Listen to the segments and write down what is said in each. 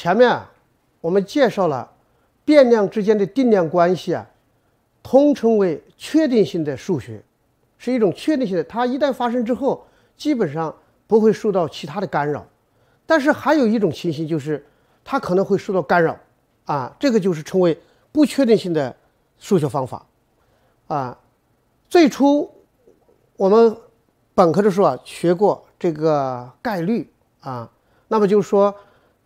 前面啊，我们介绍了变量之间的定量关系啊，通称为确定性的数学，是一种确定性的，它一旦发生之后，基本上不会受到其他的干扰。但是还有一种情形就是，它可能会受到干扰，啊，这个就是称为不确定性的数学方法，啊，最初我们本科的时候啊学过这个概率啊，那么就是说，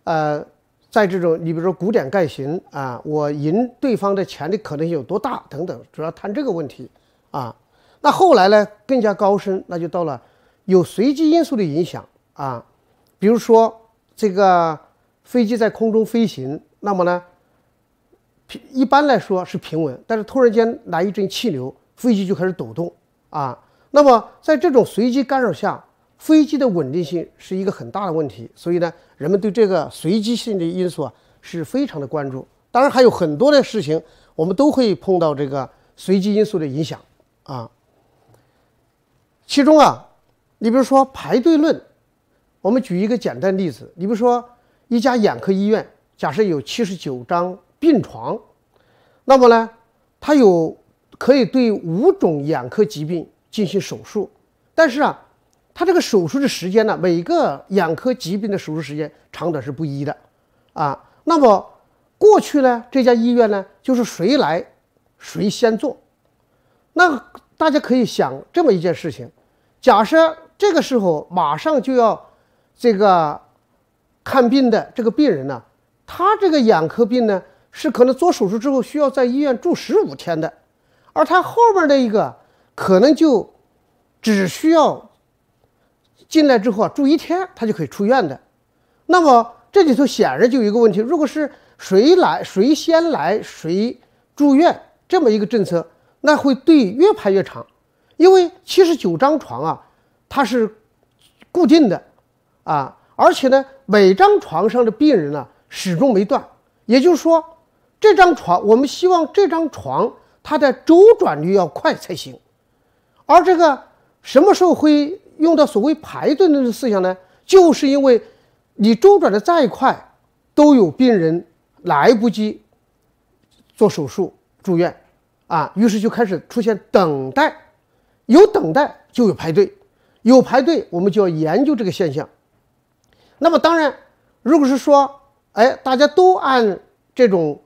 呃。在这种，你比如说古典概型啊，我赢对方的钱的可能性有多大等等，主要谈这个问题，啊，那后来呢更加高深，那就到了有随机因素的影响啊，比如说这个飞机在空中飞行，那么呢，平一般来说是平稳，但是突然间来一阵气流，飞机就开始抖动啊，那么在这种随机干扰下。飞机的稳定性是一个很大的问题，所以呢，人们对这个随机性的因素啊是非常的关注。当然还有很多的事情，我们都会碰到这个随机因素的影响啊。其中啊，你比如说排队论，我们举一个简单例子，你比如说一家眼科医院，假设有七十九张病床，那么呢，它有可以对五种眼科疾病进行手术，但是啊。他这个手术的时间呢，每个眼科疾病的手术时间长短是不一的，啊，那么过去呢，这家医院呢，就是谁来谁先做。那大家可以想这么一件事情：假设这个时候马上就要这个看病的这个病人呢，他这个眼科病呢是可能做手术之后需要在医院住十五天的，而他后面的一个可能就只需要。进来之后啊，住一天他就可以出院的。那么这里头显然就有一个问题：如果是谁来谁先来谁住院这么一个政策，那会对越排越长，因为七十九张床啊，它是固定的啊，而且呢，每张床上的病人呢始终没断。也就是说，这张床我们希望这张床它的周转率要快才行。而这个什么时候会？用到所谓排队那种思想呢，就是因为你周转的再快，都有病人来不及做手术住院啊，于是就开始出现等待，有等待就有排队，有排队我们就要研究这个现象。那么当然，如果是说，哎，大家都按这种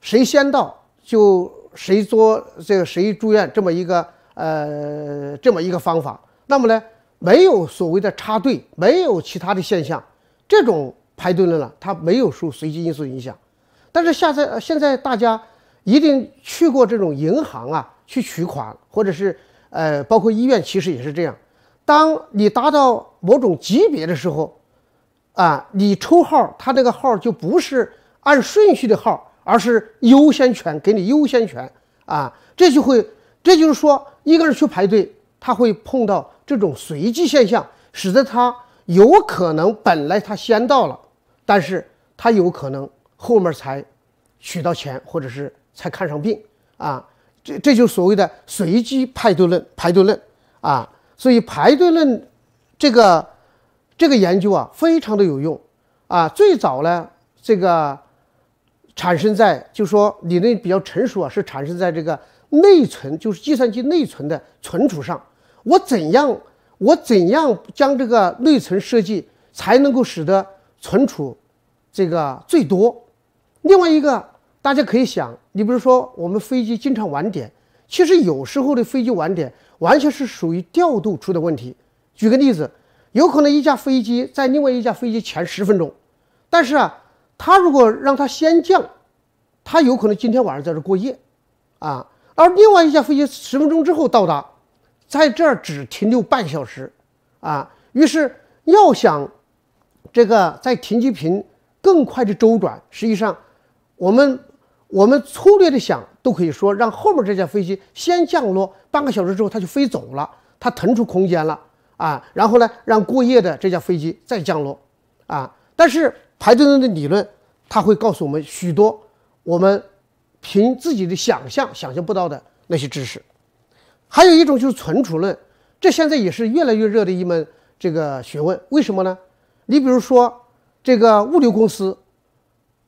谁先到就谁做这个谁住院这么一个呃这么一个方法，那么呢？没有所谓的插队，没有其他的现象，这种排队呢，它没有受随机因素影响。但是现在，现在大家一定去过这种银行啊，去取款，或者是呃，包括医院，其实也是这样。当你达到某种级别的时候，啊，你抽号，它这个号就不是按顺序的号，而是优先权给你优先权啊。这就会，这就是说，一个人去排队。他会碰到这种随机现象，使得他有可能本来他先到了，但是他有可能后面才取到钱，或者是才看上病啊。这这就所谓的随机派对论，排队论啊。所以排队论这个这个研究啊，非常的有用啊。最早呢，这个产生在就说理论比较成熟啊，是产生在这个内存，就是计算机内存的存储上。我怎样？我怎样将这个内存设计才能够使得存储这个最多？另外一个，大家可以想，你比如说，我们飞机经常晚点，其实有时候的飞机晚点完全是属于调度出的问题。举个例子，有可能一架飞机在另外一架飞机前十分钟，但是啊，它如果让它先降，它有可能今天晚上在这过夜，啊，而另外一架飞机十分钟之后到达。在这儿只停留半小时，啊，于是要想这个在停机坪更快的周转，实际上我们我们粗略的想都可以说，让后面这架飞机先降落，半个小时之后它就飞走了，它腾出空间了啊，然后呢，让过夜的这架飞机再降落啊。但是排队论的理论，它会告诉我们许多我们凭自己的想象想象不到的那些知识。还有一种就是存储论，这现在也是越来越热的一门这个学问。为什么呢？你比如说这个物流公司，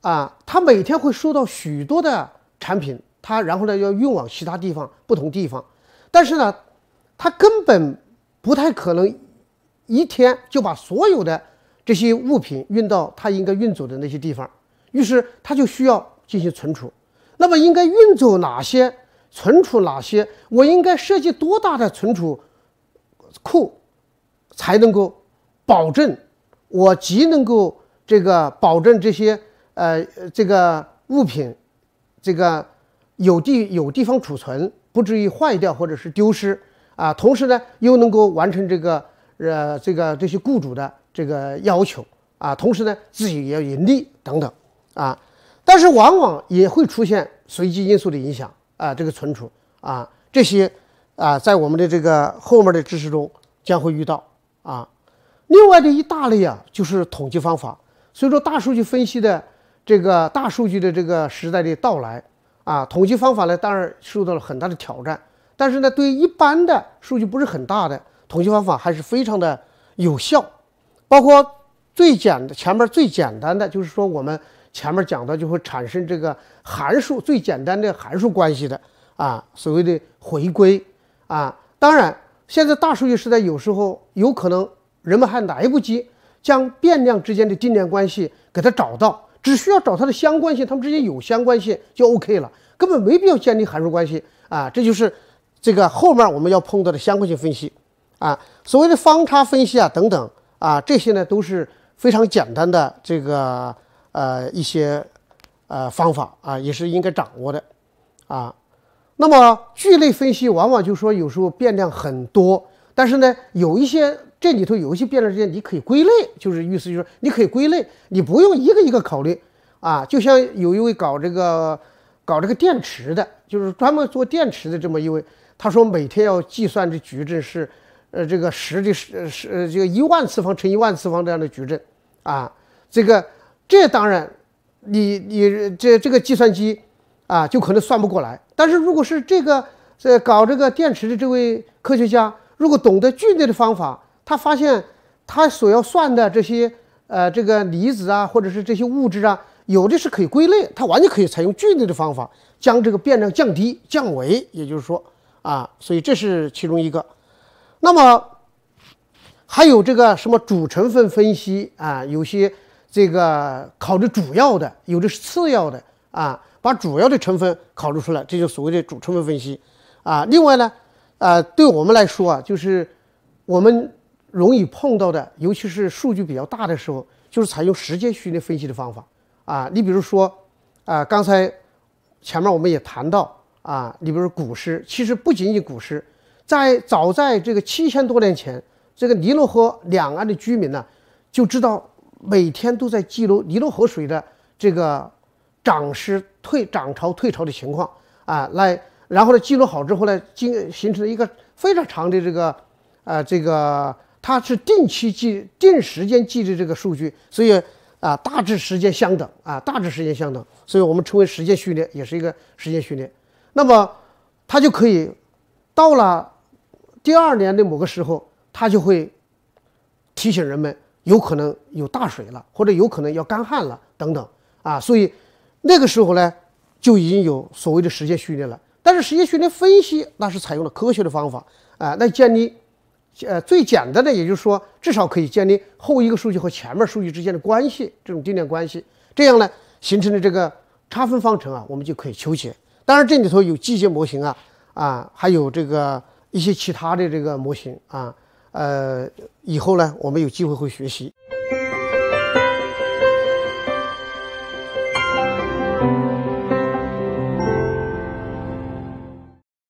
啊，它每天会收到许多的产品，它然后呢要运往其他地方、不同地方，但是呢，它根本不太可能一天就把所有的这些物品运到它应该运走的那些地方，于是它就需要进行存储。那么应该运走哪些？存储哪些？我应该设计多大的存储库才能够保证我既能够这个保证这些呃这个物品这个有地有地方储存，不至于坏掉或者是丢失啊？同时呢，又能够完成这个呃这个这些雇主的这个要求啊？同时呢，自己也要盈利等等啊？但是往往也会出现随机因素的影响。啊，这个存储啊，这些啊，在我们的这个后面的知识中将会遇到啊。另外的一大类啊，就是统计方法。所以说，大数据分析的这个大数据的这个时代的到来啊，统计方法呢，当然受到了很大的挑战。但是呢，对一般的数据不是很大的统计方法还是非常的有效。包括最简的前面最简单的，就是说我们。前面讲到就会产生这个函数最简单的函数关系的啊，所谓的回归啊。当然，现在大数据时代有时候有可能人们还来不及将变量之间的定量关系给它找到，只需要找它的相关性，它们之间有相关性就 OK 了，根本没必要建立函数关系啊。这就是这个后面我们要碰到的相关性分析啊，所谓的方差分析啊等等啊，这些呢都是非常简单的这个。呃，一些呃方法啊，也是应该掌握的啊。那么聚类分析往往就说有时候变量很多，但是呢，有一些这里头有一些变量之间你可以归类，就是意思就是你可以归类，你不用一个一个考虑啊。就像有一位搞这个搞这个电池的，就是专门做电池的这么一位，他说每天要计算的矩阵是呃这个十的十十这个一万次方乘一万次方这样的矩阵啊，这个。这当然，你你这这个计算机啊，就可能算不过来。但是如果是这个在搞这个电池的这位科学家，如果懂得聚类的方法，他发现他所要算的这些呃这个离子啊，或者是这些物质啊，有的是可以归类，他完全可以采用聚类的方法，将这个变量降低降维。也就是说啊，所以这是其中一个。那么还有这个什么主成分分析啊，有些。这个考虑主要的，有的是次要的啊，把主要的成分考虑出来，这就所谓的主成分分析啊。另外呢，呃，对我们来说啊，就是我们容易碰到的，尤其是数据比较大的时候，就是采用时间序列分析的方法啊。你比如说，啊，刚才前面我们也谈到啊，你比如古诗，其实不仅仅古诗，在早在这个七千多年前，这个尼罗河两岸的居民呢，就知道。每天都在记录尼罗河水的这个涨势、退涨潮、退潮的情况啊，来，然后呢，记录好之后呢，经形成了一个非常长的这个，呃，这个它是定期记、定时间记的这个数据，所以啊，大致时间相等啊，大致时间相等，所以我们称为时间序列，也是一个时间序列。那么它就可以到了第二年的某个时候，它就会提醒人们。有可能有大水了，或者有可能要干旱了等等啊，所以那个时候呢，就已经有所谓的时间序列了。但是时间序列分析那是采用了科学的方法啊来建立，呃，最简单的也就是说，至少可以建立后一个数据和前面数据之间的关系这种定量关系，这样呢形成的这个差分方程啊，我们就可以求解。当然这里头有季节模型啊啊，还有这个一些其他的这个模型啊。呃，以后呢，我们有机会会学习。